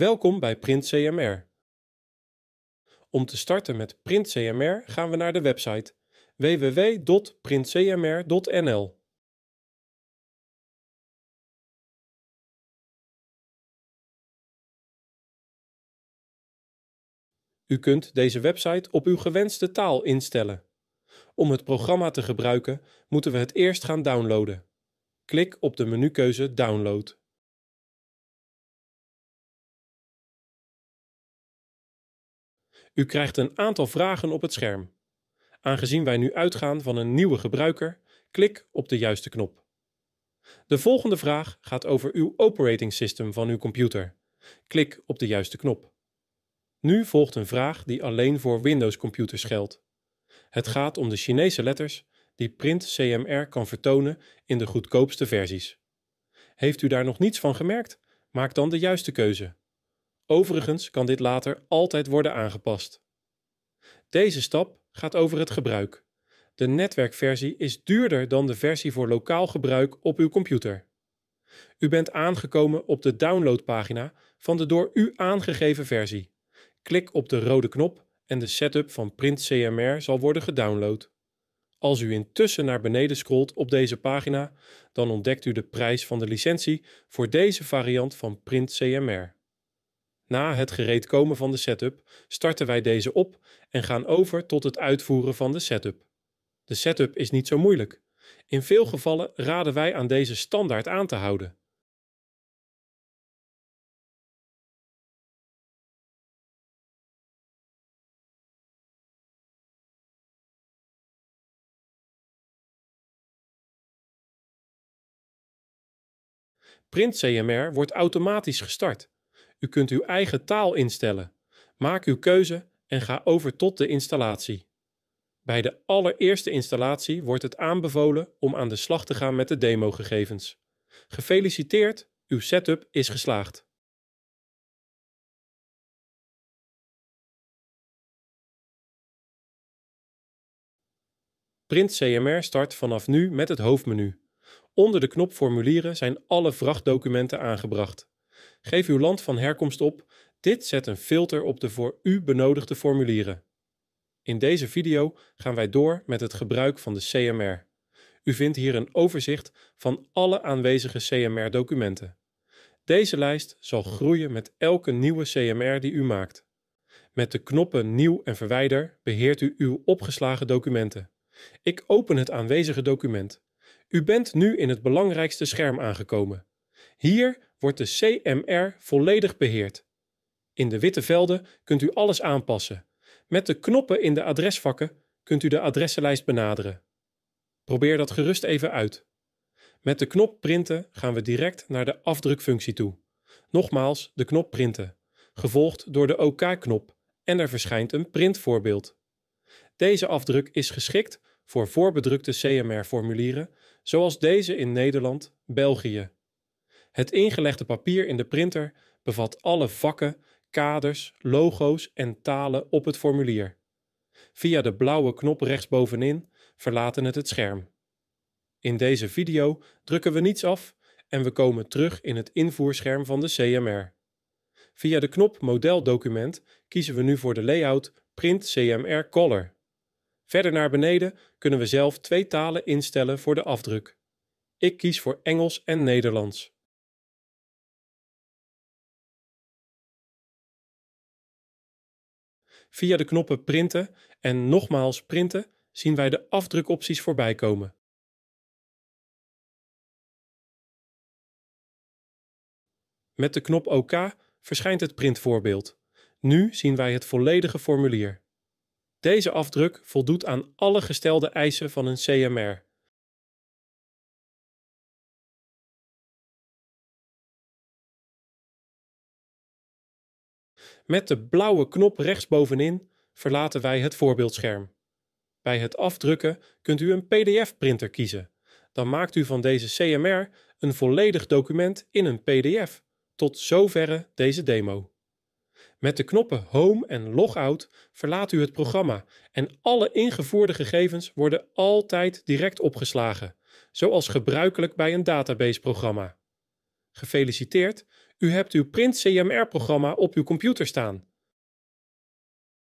Welkom bij Print Om te starten met Print gaan we naar de website www.printcmr.nl. U kunt deze website op uw gewenste taal instellen. Om het programma te gebruiken moeten we het eerst gaan downloaden. Klik op de menukeuze Download. U krijgt een aantal vragen op het scherm. Aangezien wij nu uitgaan van een nieuwe gebruiker, klik op de juiste knop. De volgende vraag gaat over uw operating system van uw computer. Klik op de juiste knop. Nu volgt een vraag die alleen voor Windows-computers geldt. Het gaat om de Chinese letters die Print CMR kan vertonen in de goedkoopste versies. Heeft u daar nog niets van gemerkt? Maak dan de juiste keuze. Overigens kan dit later altijd worden aangepast. Deze stap gaat over het gebruik. De netwerkversie is duurder dan de versie voor lokaal gebruik op uw computer. U bent aangekomen op de downloadpagina van de door u aangegeven versie. Klik op de rode knop en de setup van PrintCMR zal worden gedownload. Als u intussen naar beneden scrolt op deze pagina, dan ontdekt u de prijs van de licentie voor deze variant van PrintCMR. Na het gereed komen van de setup starten wij deze op en gaan over tot het uitvoeren van de setup. De setup is niet zo moeilijk. In veel gevallen raden wij aan deze standaard aan te houden. Print wordt automatisch gestart. U kunt uw eigen taal instellen. Maak uw keuze en ga over tot de installatie. Bij de allereerste installatie wordt het aanbevolen om aan de slag te gaan met de demogegevens. Gefeliciteerd, uw setup is geslaagd. Print start vanaf nu met het hoofdmenu. Onder de knop Formulieren zijn alle vrachtdocumenten aangebracht. Geef uw land van herkomst op. Dit zet een filter op de voor u benodigde formulieren. In deze video gaan wij door met het gebruik van de CMR. U vindt hier een overzicht van alle aanwezige CMR-documenten. Deze lijst zal groeien met elke nieuwe CMR die u maakt. Met de knoppen Nieuw en Verwijder beheert u uw opgeslagen documenten. Ik open het aanwezige document. U bent nu in het belangrijkste scherm aangekomen. Hier wordt de CMR volledig beheerd. In de witte velden kunt u alles aanpassen. Met de knoppen in de adresvakken kunt u de adressenlijst benaderen. Probeer dat gerust even uit. Met de knop printen gaan we direct naar de afdrukfunctie toe. Nogmaals, de knop printen, gevolgd door de OK-knop en er verschijnt een printvoorbeeld. Deze afdruk is geschikt voor voorbedrukte CMR-formulieren, zoals deze in Nederland, België, het ingelegde papier in de printer bevat alle vakken, kaders, logo's en talen op het formulier. Via de blauwe knop rechtsbovenin verlaten het het scherm. In deze video drukken we niets af en we komen terug in het invoerscherm van de CMR. Via de knop Modeldocument kiezen we nu voor de layout Print CMR Color. Verder naar beneden kunnen we zelf twee talen instellen voor de afdruk. Ik kies voor Engels en Nederlands. Via de knoppen printen en nogmaals printen zien wij de afdrukopties voorbij komen. Met de knop OK verschijnt het printvoorbeeld. Nu zien wij het volledige formulier. Deze afdruk voldoet aan alle gestelde eisen van een CMR. Met de blauwe knop rechtsbovenin verlaten wij het voorbeeldscherm. Bij het afdrukken kunt u een PDF-printer kiezen. Dan maakt u van deze CMR een volledig document in een PDF. Tot zoverre deze demo. Met de knoppen Home en Logout verlaat u het programma en alle ingevoerde gegevens worden altijd direct opgeslagen, zoals gebruikelijk bij een databaseprogramma. Gefeliciteerd, u hebt uw print CMR-programma op uw computer staan.